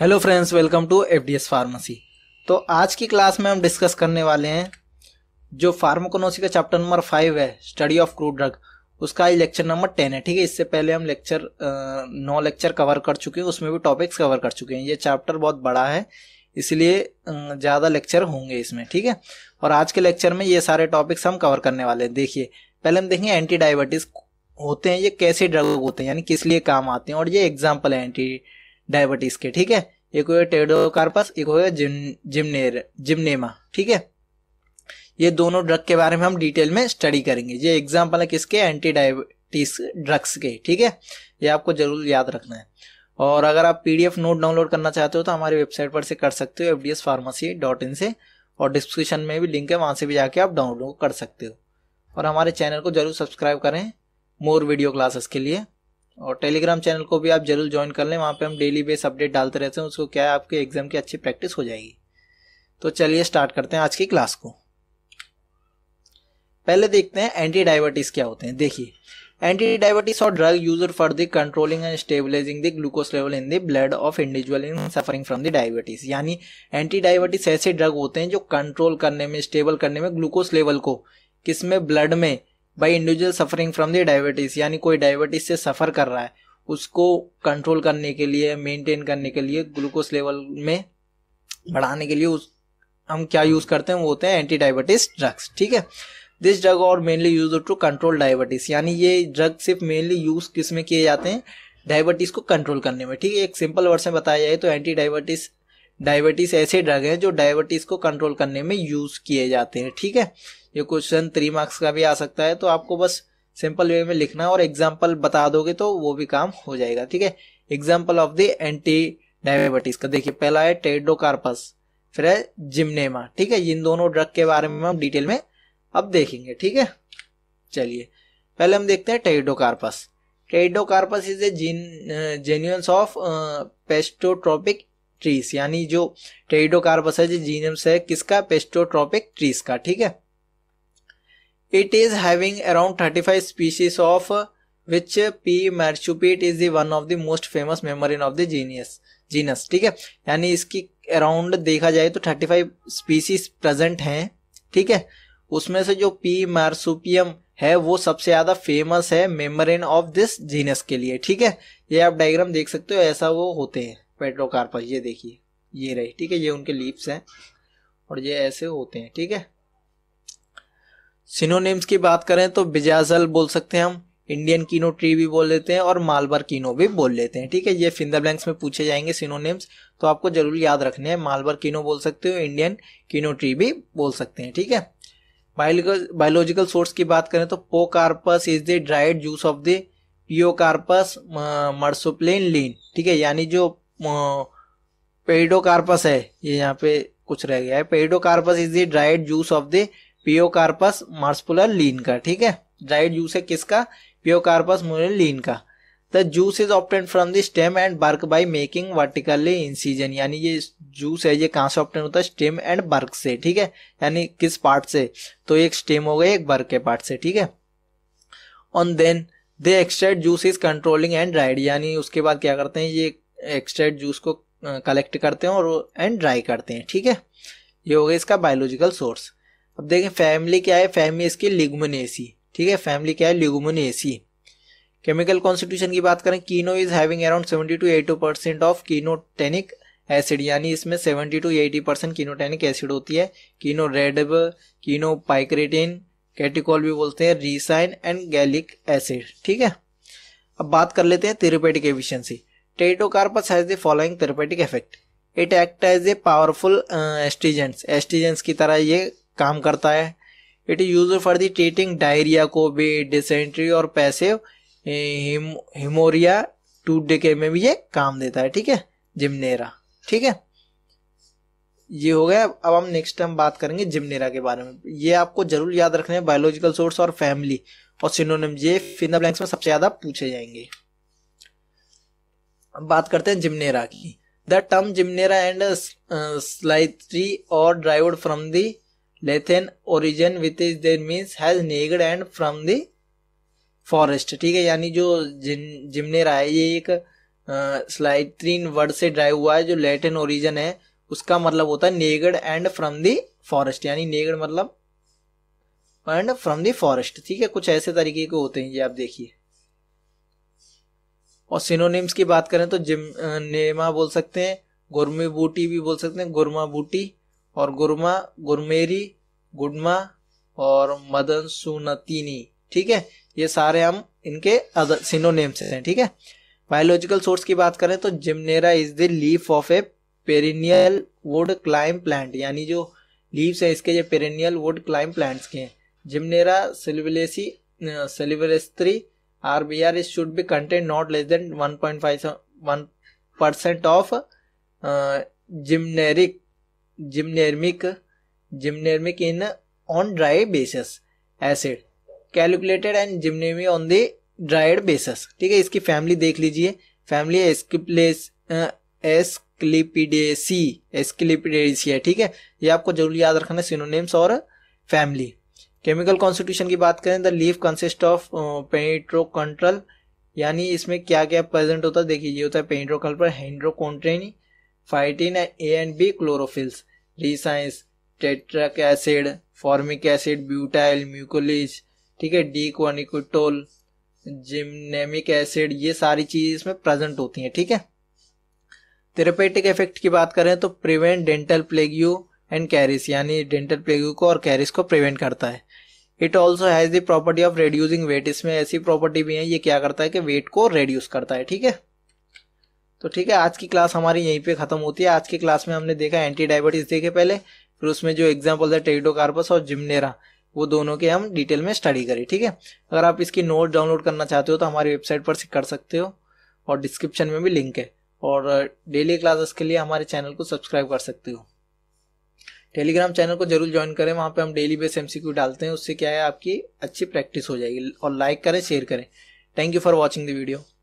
hello friends welcome to F pharmacy तो आज की क्लास में हम डिस्कस करने वाले हैं जो फार्माकोनोसी का चैप्टर नंबर फाइव है स्टडी ऑफ क्रूड ड्रग उसका आज लेक्चर नंबर टेन है ठीक है इससे पहले हम लेक्चर नौ लेक्चर कवर कर चुके हैं उसमें भी टॉपिक्स कवर कर चुके हैं ये चैप्टर बहुत बड़ा है इसलिए ज़्यादा लेक्चर होंगे इसमें ठीक है और आज के लेक्चर में ये सारे टॉपिक्स हम कवर करने वाले हैं देखिए पहले हम देखेंगे एंटी डायबिटीज होते हैं ये कैसे ड्रग होते हैं यानी किस लिए काम आते हैं और ये एग्जाम्पल है एंटी डायबिटीज के ठीक है एक हुए टेडोकार्पस एक हुए जिमनेर जिमनेमा ठीक है ये दोनों ड्रग के बारे में हम डिटेल में स्टडी करेंगे ये एग्जाम्पल है किसके एंटी डायबिटीज ड्रग्स के ठीक है ये आपको जरूर याद रखना है और अगर आप पीडीएफ नोट डाउनलोड करना चाहते हो तो हमारी वेबसाइट पर से कर सकते हो एफ फार्मेसी डॉट इन से और डिस्क्रिप्शन में भी लिंक है वहाँ से भी जाके आप डाउनलोड कर सकते हो और हमारे चैनल को जरूर सब्सक्राइब करें मोर वीडियो क्लासेस के लिए और टेलीग्राम चैनल को भी आप जरूर ज्वाइन कर लें वहाँ पे हम डेली बेस अपडेट डालते रहते हैं उसको क्या है आपके एग्जाम की अच्छी प्रैक्टिस हो जाएगी तो चलिए स्टार्ट करते हैं आज की क्लास को पहले देखते हैं एंटी डायबिटीज क्या होते हैं देखिए एंटी डायबिटीज और drug user for the controlling and stabilising the glucose level in the blood of individual in suffering from the diabetes यानी एंटी डायबिटीज ऐसे ड्रग होते हैं जो कंट्रोल करने में स्टेबल करने में ग्लूकोज लेवल को किसमें ब्लड में by individual suffering from the diabetes यानी कोई डायबिटीज़ से सफ़र कर रहा है उसको कंट्रोल करने के लिए मेंटेन करने के लिए ग्लूकोज लेवल में बढ़ाने के लिए उस हम क्या यूज़ करते हैं वो होते हैं एंटी डायबिटीज़ ड्रग्स ठीक है दिस ड्रग और mainly use to control diabetes यानी ये ड्रग सिर्फ मेनली यूज़ किस में किए जाते हैं डायबिटीज़ को कंट्रोल करने में ठीक है एक सिंपल वर्ड से बताया जाए तो एंटी डायबिटीज़ डायबिटीज ऐसे ड्रग हैं जो डायबिटीज को कंट्रोल करने में यूज किए जाते हैं ठीक है ये क्वेश्चन थ्री मार्क्स का भी आ सकता है तो आपको बस सिंपल वे में लिखना और एग्जाम्पल बता दोगे तो वो भी काम हो जाएगा ठीक है example of the anti diabetes का देखिए पहला है टेडोकार्पस फिर है जिमनेमा ठीक है इन दोनों ड्रग के बारे में हम डिटेल में अब देखेंगे ठीक है चलिए पहले हम देखते हैं Pterocarpus Pterocarpus is a gene genus of pantropical trees यानी जो टेरिडोकार्पस है जो जीनम्स है किसका पेस्टोट्रॉपिक ट्रीस का ठीक है it is having around thirty five species of which P marsupium is one of the most famous मेमोरिन ऑफ द जीनियस जीनस ठीक है यानी इसकी अराउंड देखा जाए तो थर्टी फाइव स्पीसीज प्रेजेंट हैं ठीक है उसमें से जो पी मार्सुपियम है वो सबसे ज्यादा फेमस है मेमोरिन ऑफ दिस जीनस के लिए ठीक है ये आप डायग्राम देख सकते हो ऐसा वो होते हैं मेट्रोकार्पस ये देखिए ये रहे ठीक है ये उनके लीप्स हैं और ये ऐसे होते हैं ठीक है सिनोनिम्स की बात करें तो बिजाजल बोल सकते हैं हम इंडियन कीनो ट्री भी बोल लेते हैं और मालबर कीनो भी बोल लेते हैं ठीक है ये फिंदर ब्लैंक्स में पूछे जाएंगे सिनोनिम्स तो आपको जरूर याद रखने हैं मालबर कीनो बोल सकते हो इंडियन कीनो ट्री भी बोल सकते हैं ठीक है बायोलॉजिकल सोर्स की बात करें तो Pterocarpus is the dried juice of the Pterocarpus marsupium Linn ठीक है यानी जो पेडोकार्पस है ये यहाँ पे कुछ रह गया है Pterocarpus is the dried juice of the Pterocarpus marsupium Linn का ठीक है ड्राइड जूस है किसका पियोकार्पस लीन का the juice is obtained from the stem and bark by making vertically incision यानी ये जूस है ये कहाँ से ऑप्टेन होता है स्टेम एंड बर्क से ठीक है यानी किस पार्ट से तो एक स्टेम हो गए एक बर्क के पार्ट से ठीक है on then they extract juice is controlling and dried यानी उसके बाद क्या करते हैं ये एक्सट्रैक्ट जूस को कलेक्ट करते हैं और एंड ड्राई करते हैं ठीक है ये हो गया इसका बायोलॉजिकल सोर्स अब देखें फैमिली क्या है फैमिली इसकी लिगुमनेसी ठीक है फैमिली क्या है लिगुमनेसी केमिकल कॉन्स्टिट्यूशन की बात करें kino is having around seventy to eighty percent of kinotannic acid यानी इसमें seventy to eighty percent kinotannic acid होती है कीनो रेडब कीनो पाइक्रेटिन कैटिकॉल भी बोलते हैं रिसाइन एंड गैलिक एसिड ठीक है अब बात कर लेते हैं therapeutic efficiency Pterocarpus has the following therapeutic effect it act as a powerful astringents astringents की तरह ये काम करता है it is use for the treating diarrhoea को भी डिसेंट्री और पैसिव हिमोरिया टू डिके में भी ये काम देता है ठीक है जिमनेरा ठीक है ये हो गया अब हम नेक्स्ट टाइम बात करेंगे जिमनेरा के बारे में ये आपको जरूर याद रखना है बायोलॉजिकल सोर्स और फैमिली और सिनोनिम ये फिनर में सबसे ज्यादा पूछे जाएंगे बात करते हैं जिमनेरा की the term gymnema and sylvestre और derived from the Latin origin with is there means has naked and from the forest ठीक है यानी जो जिमनेरा है ये एक स्लाइट्रीन uh, वर्ड से ड्राइव हुआ है जो लेटिन ओरिजिन है उसका मतलब होता है naked and from the forest यानी नेगड मतलब एंड फ्रॉम दी फॉरेस्ट ठीक है कुछ ऐसे तरीके के होते हैं ये आप देखिए और सिनोनिम्स की बात करें तो जिम नेमा बोल सकते हैं गुरमी बूटी भी बोल सकते हैं गुरमा बूटी और गुरमा गुरमेरी गुडमा और मदन सुनतीनी ठीक है ये सारे हम इनके अदर सिनोनेम्स हैं ठीक है बायोलॉजिकल सोर्स की बात करें तो gymnema is the leaf of a perennial wood climb plant यानी जो लीव्स हैं इसके जो पेरिनियल वुड क्लाइम प्लांट्स के हैं gymnema sylvestre sylvestre RBR should be contained not less than 1.5 percent of uh, gymneric gymnermic gymnermic in on dry basis acid calculated and gymnemic on the dried basis ठीक है इसकी family देख लीजिए family एस्किप्लेस एस्क्लिपिडेसी एस्किलिपिडेसी है ठीक है ये आपको जरूर याद रखना है सिनोनिम्स और फैमिली केमिकल कॉन्स्टिट्यूशन की बात करें the leaf consist of pentatriacontane यानी इसमें क्या क्या प्रेजेंट होता है देखिए ये होता है pentatriacontane hentriacontane phytin A and B chlorophylls resins tartaric acid formic acid butyl mucilage ठीक है डी क्वानिकोटोल जिमनेमिक एसिड ये सारी चीज इसमें प्रेजेंट होती हैं ठीक है थेरेपेटिक इफेक्ट की बात करें तो prevent dental plaque and caries यानी डेंटल प्लेग्यू को और कैरिस को प्रिवेंट करता है it also has the property of reducing weight इसमें ऐसी प्रॉपर्टी भी है ये क्या करता है कि वेट को रेड्यूस करता है ठीक है तो ठीक है आज की क्लास हमारी यहीं पे खत्म होती है आज की क्लास में हमने देखा एंटी डायबिटीज देखे पहले फिर उसमें जो एग्जाम्पल था टेरिडोकार्पस और जिमनेरा वो दोनों के हम डिटेल में स्टडी करें ठीक है अगर आप इसकी नोट डाउनलोड करना चाहते हो तो हमारी वेबसाइट पर से कर सकते हो और डिस्क्रिप्शन में भी लिंक है और डेली क्लासेस के लिए हमारे चैनल को सब्सक्राइब कर सकते हो टेलीग्राम चैनल को जरूर ज्वाइन करें वहाँ पे हम डेली बेस एमसीक्यू डालते हैं उससे क्या है आपकी अच्छी प्रैक्टिस हो जाएगी और लाइक करें शेयर करें thank you for watching the video